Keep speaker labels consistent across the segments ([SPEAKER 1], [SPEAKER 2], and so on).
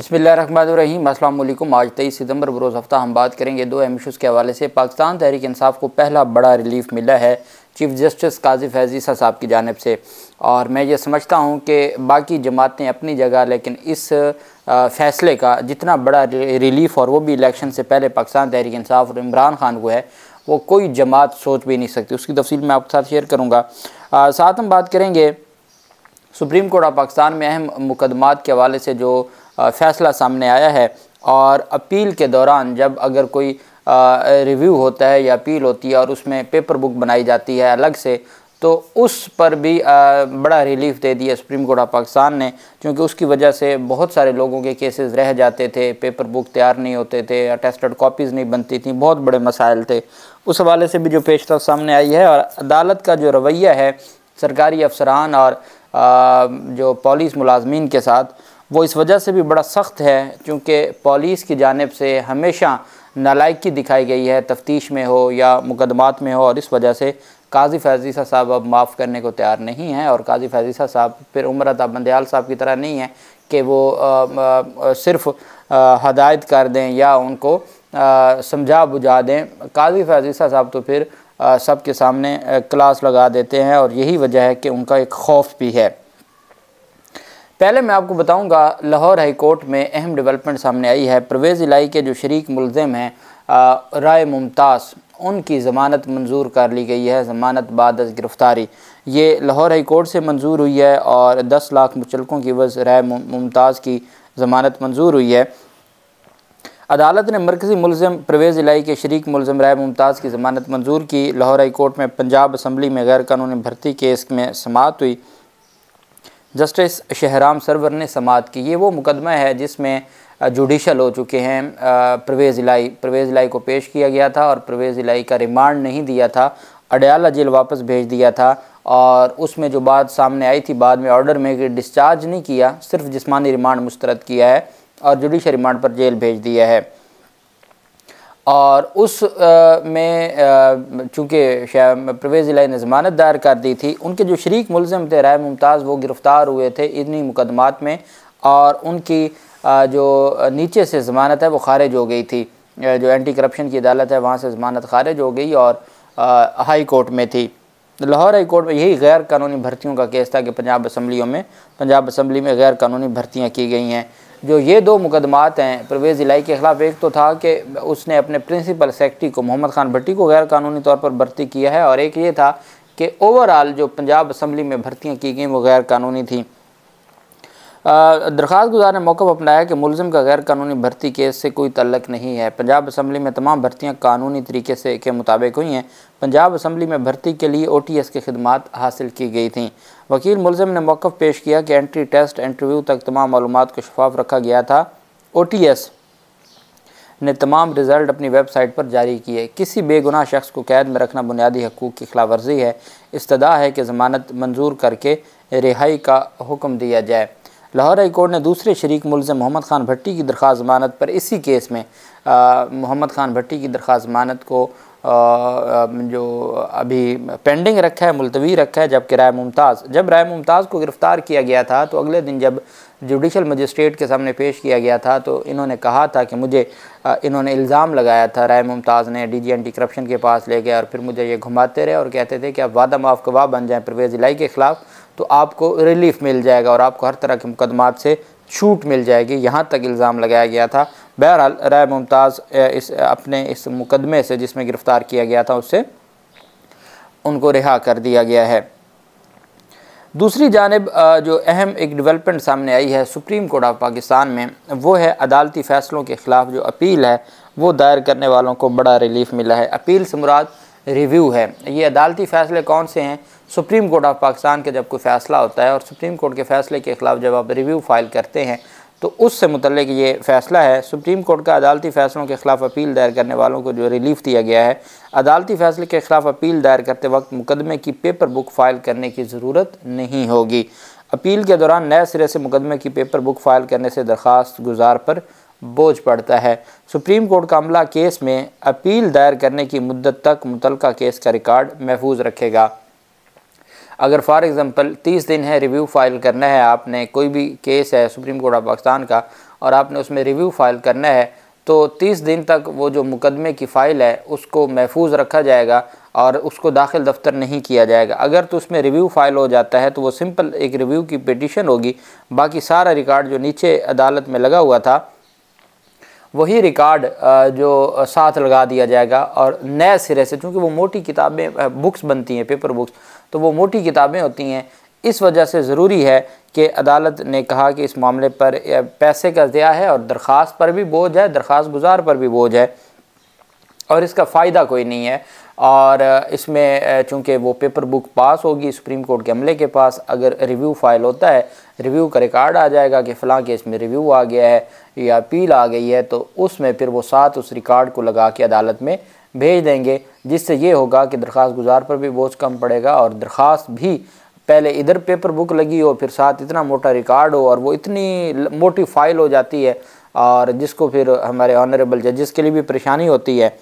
[SPEAKER 1] बसमीम अल्लाम आज तेईस सितंबर बरोज़ हफ्ता हम बात करेंगे दो एम इशूज़ के हवाले से पाकिस्तान तहरीक इंसाफ को पहला बड़ा रिलीफ मिला है चीफ़ जस्टिस काजी फैजीसा साहब की जानब से और मैं ये समझता हूँ कि बाकी जमातें अपनी जगह लेकिन इस फैसले का जितना बड़ा रिलीफ और वो भी इलेक्शन से पहले पाकिस्तान तहरीक इंसाफ और इमरान खान को है वो कोई जमात सोच भी नहीं सकती उसकी तफसील मैं आपके साथ शेयर करूँगा साथ हम बात करेंगे सुप्रीम कोर्ट ऑफ पाकिस्तान में अहम मुकदमात के हवाले से जो फ़ैसला सामने आया है और अपील के दौरान जब अगर कोई रिव्यू होता है या अपील होती है और उसमें पेपर बुक बनाई जाती है अलग से तो उस पर भी बड़ा रिलीफ दे दिया सुप्रीम कोर्ट ऑफ पाकिस्तान ने क्योंकि उसकी वजह से बहुत सारे लोगों के केसेस रह जाते थे पेपर बुक तैयार नहीं होते थे अटेस्टेड कॉपीज़ नहीं बनती थी बहुत बड़े मसाइल थे उस हवाले से भी जो पेशरफ सामने आई है और अदालत का जो रवैया है सरकारी अफसरान और जो पुलिस मुलाजमीन के साथ वो इस वजह से भी बड़ा सख्त है क्योंकि पॉलिस की जानब से हमेशा नालायकी दिखाई गई है तफ्तीश में हो या मुकदमात में हो और इस वजह से काजी फैजीसा साहब अब माफ़ करने को तैयार नहीं हैं और काजी फैजीसा साहब फिर उम्र बंदयाल साहब की तरह नहीं है कि वो आ, आ, सिर्फ हदायत कर दें या उनको समझा बुझा दें काजी फैजीसा साहब तो फिर सबके सामने क्लास लगा देते हैं और यही वजह है कि उनका एक खौफ भी है पहले मैं आपको बताऊंगा लाहौर हाई कोर्ट में अहम डेवलपमेंट सामने आई है परवेज़ इलाई के जो शरीक मुलजम हैं राय मुमताज़ उनकी ज़मानत मंजूर कर ली गई है ज़मानत बाद गिरफ़्तारी ये लाहौर हाई कोर्ट से मंजूर हुई है और दस लाख मुचलकों की वज राय मुमताज़ की ज़मानत मंजूर हुई है अदालत ने मरकज़ी मुलम परवेज़ इलाई के शरीक मुलम राय मुमताज़ की ज़मानत मंजूर की लाहौर हाई कोर्ट में पंजाब असम्बली में गैरकानूनी भर्ती केस में समात हुई जस्टिस शहराम सरवर ने समात की ये वो मुकदमा है जिसमें जुडिशल हो चुके हैं परवेज़ इलाई परवेज़ इलाई को पेश किया गया था और परवेज़ इलाई का रिमांड नहीं दिया था अडयाला जेल वापस भेज दिया था और उसमें जो बात सामने आई थी बाद में ऑर्डर में कि डिस्चार्ज नहीं किया सिर्फ जिसमानी रिमांड मुस्तरद किया है और जुडिशल रिमांड पर जेल भेज दिया है और उस आ, में चूँकि प्रवेज़ इलाई ने ज़मानत दायर कर दी थी उनके जो शरीक मुलम थे राय मुमताज़ वो गिरफ़्तार हुए थे इन्हीं मुकदमात में और उनकी आ, जो नीचे से ज़मानत है वो खारिज हो गई थी जो एंटी करप्शन की अदालत है वहाँ से ज़मानत खारिज हो गई और हाई कोर्ट में थी लाहौर हाई कोर्ट में यही गैर कानूनी भर्तियों का केस था कि पंजाब असम्बलियों में पंजाब असम्बली में गैर कानूनी भर्तियाँ की गई हैं जो ये दो मुकदमात हैं परवेज़ इलाई के ख़िलाफ़ एक तो था कि उसने अपने प्रिंसिपल सेक्रेटरी को मोहम्मद खान भट्टी को गैर कानूनी तौर पर भर्ती किया है और एक ये था कि ओवरऑल जो पंजाब असम्बली में भर्तियाँ की गई वो गैर कानूनी थी दरख्वास्त गुजार ने मौक़ अपनाया कि मुलम का गैर कानूनी भर्ती केस से कोई तल्लक नहीं है पंजाब असम्बली में तमाम भर्तियाँ कानूनी तरीके से के मुताबिक हुई हैं पंजाब असम्बली में भर्ती के लिए ओ टी एस की खदमात हासिल की गई थी वकील मुलम ने मौक़ पेश किया कि एंट्री टेस्ट इंटरव्यू तक तमाम मालूम को शफाफ रखा गया था ओ टी एस ने तमाम रिजल्ट अपनी वेबसाइट पर जारी किए किसी बेगुनाह शख्स को कैद में रखना बुनियादी हकूक़ की खिलाफ वर्जी है इस्तदा है कि ज़मानत मंजूर करके रिहाई का हुक्म दिया जाए लाहौर हाई कोर्ट ने दूसरे शरीक मुलम मोहम्मद खान भट्टी की दरख्वास जमानत पर इसी केस में मोहम्मद खान भट्टी की दरख्वास जमानत को आ, जो अभी पेंडिंग रखा है मुलतवी रखा है जबकि राय मुमताज़ जब राय मुमताज़ को गिरफ़्तार किया गया था तो अगले दिन जब जुडिशल मजिस्ट्रेट के सामने पेश किया गया था तो इन्होंने कहा था कि मुझे इन्होंने इल्ज़ाम लगाया था राय मुमताज़ ने डी जी एंटी करप्शन के पास ले गया और फिर मुझे ये घुमाते रहे और कहते थे कि आप वादा माफ़ गवाह बन जाएँ परवेज़ इलाई के ख़िलाफ़ तो आपको रिलीफ मिल जाएगा और आपको हर तरह के मुकदमा से छूट मिल जाएगी यहाँ तक इल्ज़ाम लगाया गया था बहरहाल राय मुमताज़ इस अपने इस मुकदमे से जिसमें गिरफ़्तार किया गया था उससे उनको रिहा कर दिया गया है दूसरी जानब जो अहम एक डेवलपमेंट सामने आई है सुप्रीम कोर्ट ऑफ पाकिस्तान में वो है अदालती फ़ैसलों के ख़िलाफ़ जो अपील है वो दायर करने वालों को बड़ा रिलीफ मिला है अपील से मुराद रिव्यू है ये अदालती फ़ैसले कौन से हैं सुप्रीम कोर्ट ऑफ पाकिस्तान का जब कोई फ़ैसला होता है और सुप्रीम कोर्ट के फ़ैसले के ख़िलाफ़ जब आप रिव्यू फ़ाइल करते हैं तो उससे मुतलक ये फ़ैसला है सुप्रीम कोर्ट का अदालती फ़ैसलों के ख़िलाफ़ अपील दायर करने वालों को जो रिलीफ दिया गया है अदालती फ़ैसले के ख़िलाफ़ अपील दायर करते वक्त मुकदमे की पेपर बुक फ़ाइल करने की ज़रूरत नहीं होगी अपील के दौरान नए सिरे से मुकदमे की पेपर बुक फ़ाइल करने से दरख्वास्त गुजार पर बोझ पड़ता है सुप्रीम कोर्ट का अमला केस में अपील दायर करने की मुद्दत तक मुतलका केस का रिकॉर्ड महफूज रखेगा अगर फॉर एग्ज़ाम्पल तीस दिन है रिव्यू फाइल करना है आपने कोई भी केस है सुप्रीम कोर्ट ऑफ पाकिस्तान का और आपने उसमें रिव्यू फाइल करना है तो तीस दिन तक वो जो मुकदमे की फ़ाइल है उसको महफूज रखा जाएगा और उसको दाखिल दफ्तर नहीं किया जाएगा अगर तो उसमें रिव्यू फ़ाइल हो जाता है तो वो सिंपल एक रिव्यू की पिटिशन होगी बाकी सारा रिकॉर्ड जो नीचे अदालत में लगा हुआ था वही रिकॉर्ड जो साथ लगा दिया जाएगा और नए सिरे से चूँकि वो मोटी किताबें बुक्स बनती हैं पेपर बुक्स तो वो मोटी किताबें होती हैं इस वजह से ज़रूरी है कि अदालत ने कहा कि इस मामले पर पैसे का ज़्या है और दरख्वास्त पर भी बोझ है दरख्वास्त गुजार पर भी बोझ है और इसका फ़ायदा कोई नहीं है और इसमें चूंकि वो पेपर बुक पास होगी सुप्रीम कोर्ट के अमले के पास अगर रिव्यू फाइल होता है रिव्यू का रिकॉर्ड आ जाएगा कि फ़लाँ केस में रिव्यू आ गया है या अपील आ गई है तो उसमें फिर वो साथ उस रिकॉर्ड को लगा के अदालत में भेज देंगे जिससे ये होगा कि दरख्वास गुजार पर भी बोझ कम पड़ेगा और दरख्वास भी पहले इधर पेपर बुक लगी हो फिर साथ इतना मोटा रिकॉर्ड हो और वो इतनी मोटी फाइल हो जाती है और जिसको फिर हमारे ऑनरेबल जजेस के लिए भी परेशानी होती है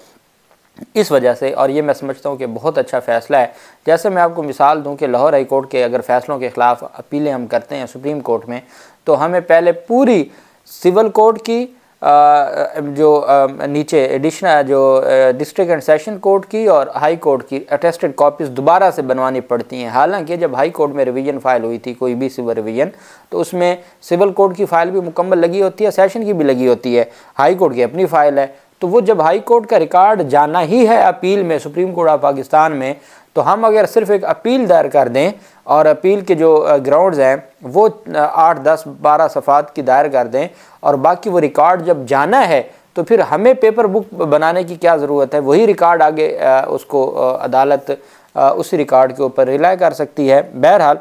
[SPEAKER 1] इस वजह से और ये मैं समझता हूँ कि बहुत अच्छा फैसला है जैसे मैं आपको मिसाल दूँ कि लाहौर हाई कोर्ट के अगर फैसलों के ख़िलाफ़ अपीलें हम करते हैं सुप्रीम कोर्ट में तो हमें पहले पूरी सिविल कोर्ट की जो नीचे एडिशनल जो डिस्ट्रिक्ट एंड सेशन कोर्ट की और हाई कोर्ट की अटेस्टेड कॉपीज़ दोबारा से बनवानी पड़ती हैं हालांकि जब हाई कोर्ट में रिवीजन फाइल हुई थी कोई भी सिविल रिवीजन तो उसमें सिविल कोर्ट की फ़ाइल भी मुकम्मल लगी होती है सेशन की भी लगी होती है हाई कोर्ट की अपनी फ़ाइल है तो वो जब हाई कोर्ट का रिकॉर्ड जाना ही है अपील में सुप्रीम कोर्ट ऑफ पाकिस्तान में तो हम अगर सिर्फ एक अपील दायर कर दें और अपील के जो ग्राउंड्स हैं वो आठ दस बारह सफ़ात की दायर कर दें और बाकी वो रिकॉर्ड जब जाना है तो फिर हमें पेपर बुक बनाने की क्या ज़रूरत है वही रिकॉर्ड आगे उसको अदालत उसी रिकॉर्ड के ऊपर रिलाय कर सकती है बहरहाल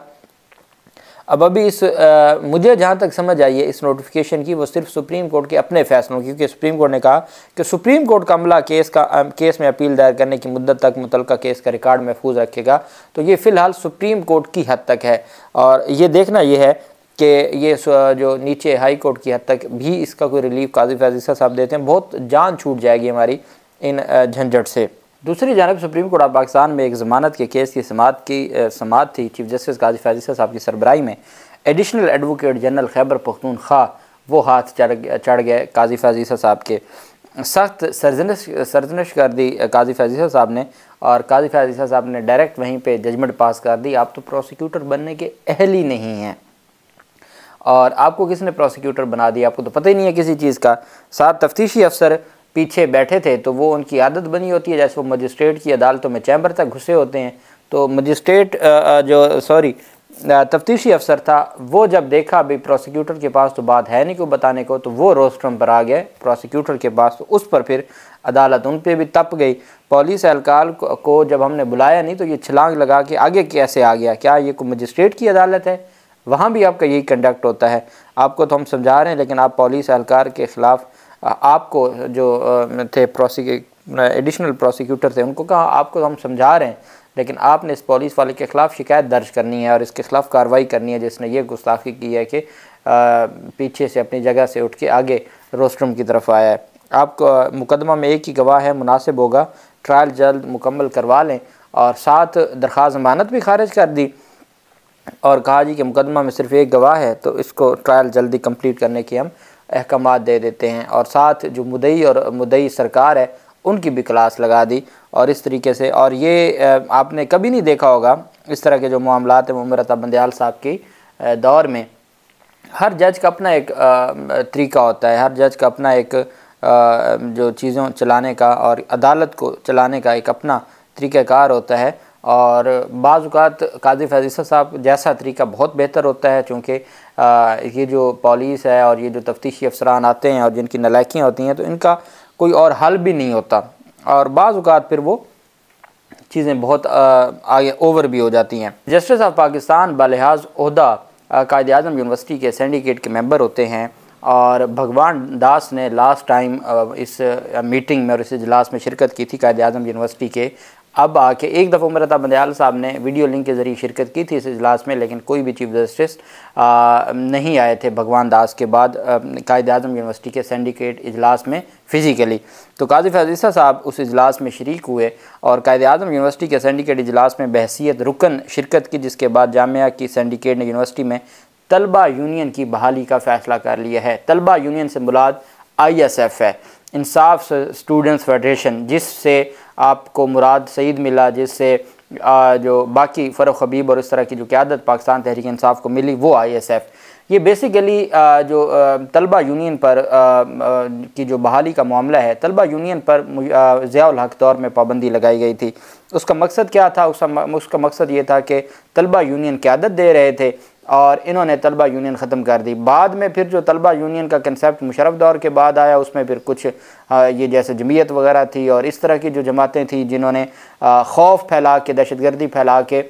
[SPEAKER 1] अब अभी इस आ, मुझे जहाँ तक समझ आई है इस नोटिफिकेशन की वो सिर्फ सुप्रीम कोर्ट के अपने फैसलों क्योंकि सुप्रीम कोर्ट ने कहा कि सुप्रीम कोर्ट का अमला केस का केस में अपील दायर करने की मुद्दत तक मुतल केस का रिकॉर्ड महफूज रखेगा तो ये फ़िलहाल सुप्रीम कोर्ट की हद तक है और ये देखना यह है कि ये जो नीचे हाई कोर्ट की हद तक भी इसका कोई रिलीफ काजी फैजीसा साहब देते हैं बहुत जान छूट जाएगी हमारी इन झंझट से दूसरी जानब सुप्रीम कोर्ट ऑफ पाकिस्तान में एक जमानत के केस की समात की समात थी चीफ जस्टिस काजी फैजी साहब की सरबराही में additional advocate general Khyber Pakhtunkhwa वो हाथ चढ़ चढ़ गए काजी फैजीसा साहब के सख्त सरजनश सरजनश कर दी काजी फैजीसा साहब ने और काजी फैजीसा साहब ने डायरेक्ट वहीं पे जजमेंट पास कर दी आप तो प्रोसिक्यूटर बनने के अहल ही नहीं हैं और आपको किसने प्रोसिक्यूटर बना दिया आपको तो पता ही नहीं है किसी चीज़ का साथ तफ्तीशी अफसर पीछे बैठे थे तो वो उनकी आदत बनी होती है जैसे वो मजिस्ट्रेट की अदालतों में चैम्बर तक घुसे होते हैं तो मजिस्ट्रेट जो सॉरी तफ्तीशी अफसर था वो जब देखा अभी प्रोसिक्यूटर के पास तो बात है नहीं को बताने को तो वो रोस्ट्रम पर आ गए प्रोसिक्यूटर के पास तो उस पर फिर अदालत उन पर भी तप गई पुलिस एहलकार को जब हमने बुलाया नहीं तो ये छलांग लगा के आगे कैसे आ गया क्या ये कोई मजिस्ट्रेट की अदालत है वहाँ भी आपका यही कंडक्ट होता है आपको तो हम समझा रहे हैं लेकिन आप पुलिस एहलकार के ख़िलाफ़ आपको जो थे प्रोसिक्यू एडिशनल प्रोसिक्यूटर थे उनको कहा आपको हम समझा रहे हैं लेकिन आपने इस पुलिस वाले के ख़िलाफ़ शिकायत दर्ज करनी है और इसके ख़िलाफ़ कार्रवाई करनी है जिसने ये गुस्ताखी की है कि पीछे से अपनी जगह से उठ के आगे रोस्ट्रम की तरफ आया है आपको मुकदमा में एक ही गवाह है मुनासिब होगा ट्रायल जल्द मुकम्मल करवा लें और साथ दरख्वास्त जमानत भी खारिज कर दी और कहा जी कि मुकदमा में सिर्फ एक गवाह है तो इसको ट्रायल जल्दी कंप्लीट करने की हम अहकाम दे देते हैं और साथ जो मुदई और मुदई सरकार है उनकी भी क्लास लगा दी और इस तरीके से और ये आपने कभी नहीं देखा होगा इस तरह के जो मामला हैं मुमर बंदयाल साहब की दौर में हर जज का अपना एक तरीका होता है हर जज का अपना एक जो चीज़ों चलाने का और अदालत को चलाने का एक अपना तरीक़ार होता है और बाज़ात काजी फैजी साहब जैसा तरीका बहुत बेहतर होता है चूँकि ये जो पॉलिस है और ये जो तफ्तीशी अफसरान आते हैं और जिनकी नलैकियाँ होती हैं तो इनका कोई और हल भी नहीं होता और बाज़ात फिर वो चीज़ें बहुत आगे ओवर भी हो जाती हैं जस्टिस ऑफ पाकिस्तान बलहाज उहदा कायद अजम यूनिवर्सिटी के सिंडिकेट के मेम्बर होते हैं और भगवान दास ने लास्ट टाइम इस मीटिंग में और इस इजलास में शिरकत की थी कायद अजम यूनिवर्सिटी के अब आके एक दफ़ा उमर अता बंदयाल साहब ने वीडियो लिंक के ज़रिए शिरकत की थी इस इजलास में लेकिन कोई भी चीफ जस्टिस नहीं आए थे भगवान दास के बाद कायद अजम यूनिवर्सिटी के सिंडिकेट इजलास में फ़िज़िकली तो काजी फजीसा साहब उस इजलास में शरीक हुए और कायद अजम यूनिवर्सिटी के सिंडिकेट इजलास में बहसीत रुकन शिरकत की जिसके बाद जामिया की सिंडिकेट ने यूनिवर्सिटी में तलबा यूनियन की बहाली का फ़ैसला कर लिया है तलबा यूनियन से मुलाद आई एस एफ है इंसाफ स्टूडेंट्स फेडरेशन जिससे आपको मुराद सईद मिला जिससे जो बाकी फ़र्ख हबीब और इस तरह की जो क्यादत पाकिस्तान तहरीक इंसाफ को मिली वो आई एस एफ़ ये बेसिकली जो तलबा यूनियन पर की जो बहाली का मामला है तलबा यूनियन पर ज़ियाल हक दौर में पाबंदी लगाई गई थी उसका मकसद क्या था उसका उसका मकसद ये था कि तलबा यूनियन क्यादत दे रहे थे और इन्होंने तलबा यूनियन ख़त्म कर दी बाद में फिर जो तलबा यूनियन का कंसेप्ट मुशरफ दौर के बाद आया उसमें फिर कुछ ये जैसे जमीयत वगैरह थी और इस तरह की जो जमातें थी जिन्होंने खौफ फैला के दहशतगर्दी फैला के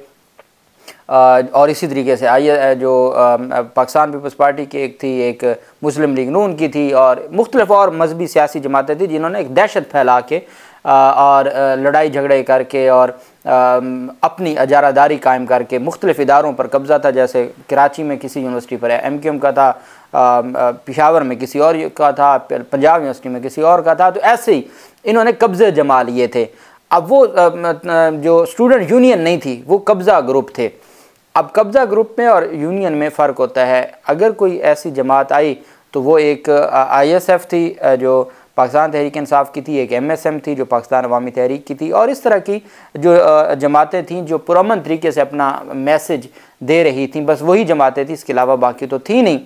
[SPEAKER 1] और इसी तरीके से आई जो पाकिस्तान पीपल्स पार्टी की एक थी एक मुस्लिम लीग नून की थी और मुख्तलिफ और मजहबी सियासी जमातें थी जिन्होंने एक दहशत फैला के और लड़ाई झगड़े करके और अपनी अजारादारी कायम करके मुख्तलिफ इदारों पर कब्ज़ा था जैसे कराची में किसी यूनिवर्सिटी पर है एम क्यू एम का था पिशावर में किसी और का था पंजाब यूनिवर्सिटी में किसी और का था तो ऐसे ही इन्होंने कब्ज़े जमा लिए थे अब वो जो स्टूडेंट यूनियन नहीं थी वो कब्ज़ा ग्रुप थे अब कब्ज़ा ग्रुप में और यूनियन में फ़र्क होता है अगर कोई ऐसी जमात आई तो वो एक आईएसएफ थी जो पाकिस्तान तहरीक इंसाफ की थी एक एम एस एम थी जो पाकिस्तान अवामी तहरीक की थी और इस तरह की जो जमातें थीं जो पुरमन तरीके से अपना मैसेज दे रही थी बस वही जमातें थी इसके अलावा बाकी तो थी नहीं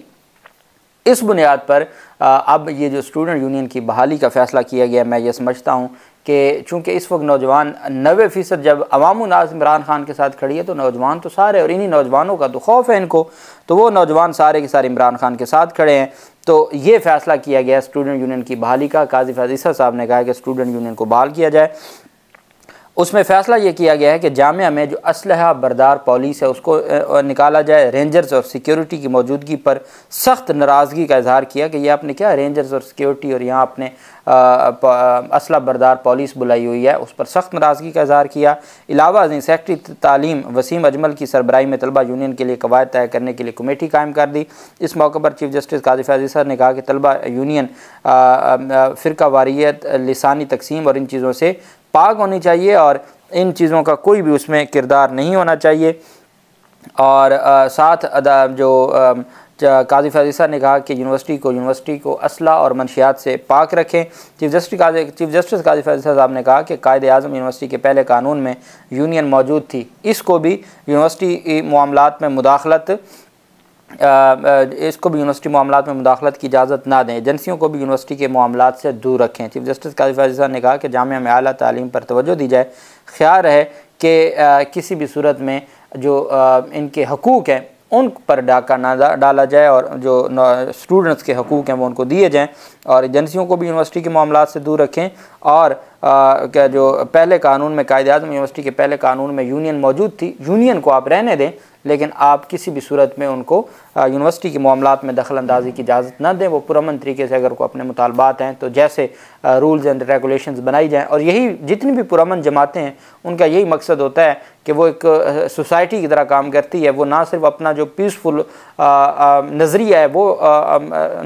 [SPEAKER 1] इस बुनियाद पर अब ये जो स्टूडेंट यूनियन की बहाली का फ़ैसला किया गया मैं ये समझता हूँ कि चूँकि इस वक्त नौजवान नबे फ़ीसद जब अवाम नाज इमरान खान के साथ खड़ी है तो नौजवान तो सारे और इन्हीं नौजवानों का तो खौफ है इनको तो वो नौजवान सारे के सारे इमरान खान के साथ खड़े हैं तो ये फैसला किया गया स्टूडेंट यूनियन की बहाली का काजी फैजीसा साहब ने कहा कि स्टूडेंट यूनियन को बहाल किया जाए उसमें फ़ैसला ये किया गया है कि जामिया में जो असलहा बरदार पॉलिस है उसको निकाला जाए रेंजर्स और सिक्योरिटी की मौजूदगी पर सख्त नाराज़गी का इजहार किया कि यह आपने क्या रेंजर्स और सिक्योरिटी और यहाँ आपने असला बरदार पॉलिस बुलाई हुई है उस पर सख्त नाराज़गी का इजहार किया इलावा सेक्रटरी तालीम वसीम अजमल की सरबराही में तलबा यूनियन के लिए कवायद तय करने के लिए कमेटी कायम कर दी इस मौके पर चीफ जस्टिस काजिफ अजी सर ने कहा कि तलबा यूनियन फ़िरका वारियत लसानी तकसीम और इन चीज़ों से पाक होनी चाहिए और इन चीज़ों का कोई भी उसमें किरदार नहीं होना चाहिए और आ, साथ अदा जो काजी फैजी ने कहा कि यूनिवर्सिटी को यूनिवर्सिटी को असला और मनशियात से पाक रखें chief justice chief justice Qazi Faez साहब ने कहा कि कायद अजम यूनिवर्सिटी के पहले कानून में यूनियन मौजूद थी इसको भी यूनिवर्सिटी मामलों में मुदाखलत इसको भी यूनिवर्सिटी मामला में मुदाखलत की इजाज़त ना दें एजेंसियों को भी यूनिवर्सिटी के मामला से दूर रखें चीफ जस्टिस काजिफाजा ने कहा कि जामिया में अली तलीम पर तोज्जो दी जाए ख्याल है कि किसी भी सूरत में जो आ, इनके हकूक़ हैं उन पर डाका ना डाला जाए और जो स्टूडेंट्स के हकूक़ हैं वो उनको दिए जाएँ और एजेंसियों को भी यूनिवर्सिटी के मामला से दूर रखें और का जो पहले कानून में कायद अजम यूनिवर्सिटी के पहले कानून में यूनियन मौजूद थी यूनियन को आप रहने दें लेकिन आप किसी भी सूरत में उनको यूनिवर्सिटी के मामला में दखल अंदाजी की इजाज़त ना दें वो पुरमन तरीके से अगर को अपने मुतालबात हैं तो जैसे रूल्स एंड रेगुलेशन बनाई जाएँ और यही जितनी भी पुरमन जमातें हैं उनका यही मकसद होता है कि वो एक सोसाइटी की तरह काम करती है वो ना सिर्फ अपना जो पीसफुल नज़रिया है वो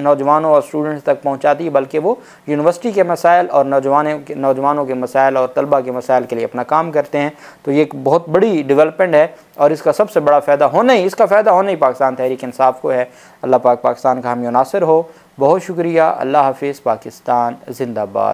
[SPEAKER 1] नौजवानों और स्टूडेंट्स तक पहुँचाती है बल्कि वो यूनिवर्सिटी के मसाइल और नौजवानों के नौजवान नौजवानों के मसाइल और तलबा के मसाइल के लिए अपना काम करते हैं तो ये एक बहुत बड़ी डेवलपमेंट है और इसका सबसे बड़ा फ़ायदा होना ही इसका फ़ायदा होना ही पाकिस्तान तहरीक इंसाफ को है अल्लाह पाक पाकिस्तान का हम नासर हो बहुत शुक्रिया अल्लाह हाफिज़ पाकिस्तान जिंदाबाद